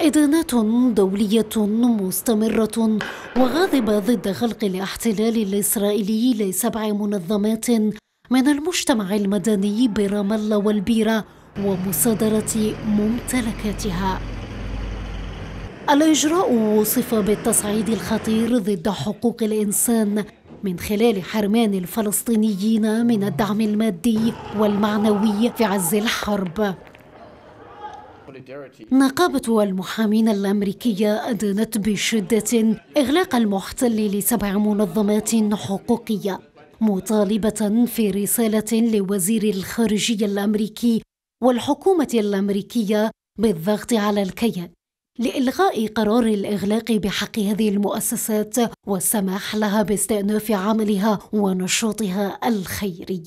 إدانات دولية مستمرة وغاضبة ضد خلق الاحتلال الإسرائيلي لسبع منظمات من المجتمع المدني برام الله والبيرة ومصادرة ممتلكاتها الإجراء وصف بالتصعيد الخطير ضد حقوق الإنسان من خلال حرمان الفلسطينيين من الدعم المادي والمعنوي في عز الحرب نقابة المحامين الأمريكية أدانت بشدة إغلاق المحتل لسبع منظمات حقوقية مطالبة في رسالة لوزير الخارجية الأمريكي والحكومة الأمريكية بالضغط على الكيان لإلغاء قرار الإغلاق بحق هذه المؤسسات والسماح لها باستئناف عملها ونشاطها الخيري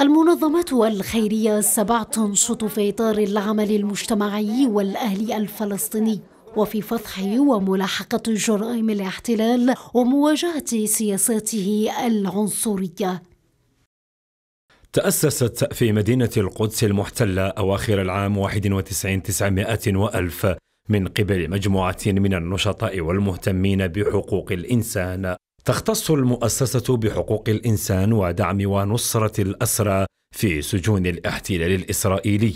المنظمات الخيرية السبع تنشط في إطار العمل المجتمعي والأهلي الفلسطيني وفي فضح وملاحقة جرائم الاحتلال ومواجهة سياساته العنصرية تأسست في مدينة القدس المحتلة أواخر العام 91 900 وألف من قبل مجموعة من النشطاء والمهتمين بحقوق الإنسان تختص المؤسسة بحقوق الإنسان ودعم ونصرة الأسرى في سجون الاحتلال الإسرائيلي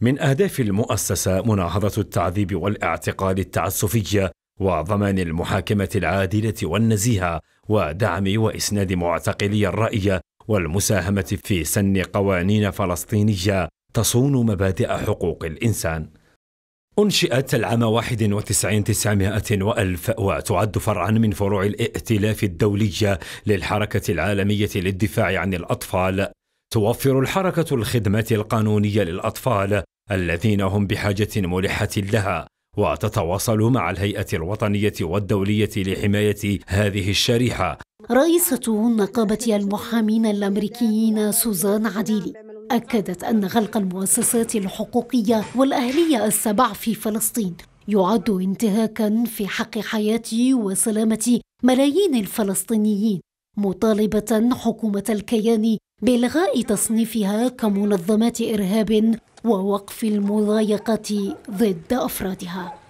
من أهداف المؤسسة مناهضة التعذيب والاعتقال التعسفي وضمان المحاكمة العادلة والنزيهة ودعم وإسناد معتقلي الرأي والمساهمة في سن قوانين فلسطينية تصون مبادئ حقوق الإنسان أنشئت العام 91 900 وألف وتعد فرعا من فروع الائتلاف الدولية للحركة العالمية للدفاع عن الأطفال توفر الحركة الخدمات القانونية للأطفال الذين هم بحاجة ملحة لها وتتواصل مع الهيئة الوطنية والدولية لحماية هذه الشريحة رئيسة نقابة المحامين الأمريكيين سوزان عديلي أكدت أن غلق المؤسسات الحقوقية والأهلية السبع في فلسطين يعد انتهاكا في حق حياة وسلامة ملايين الفلسطينيين مطالبة حكومة الكيان بإلغاء تصنيفها كمنظمات إرهاب ووقف المضايقة ضد أفرادها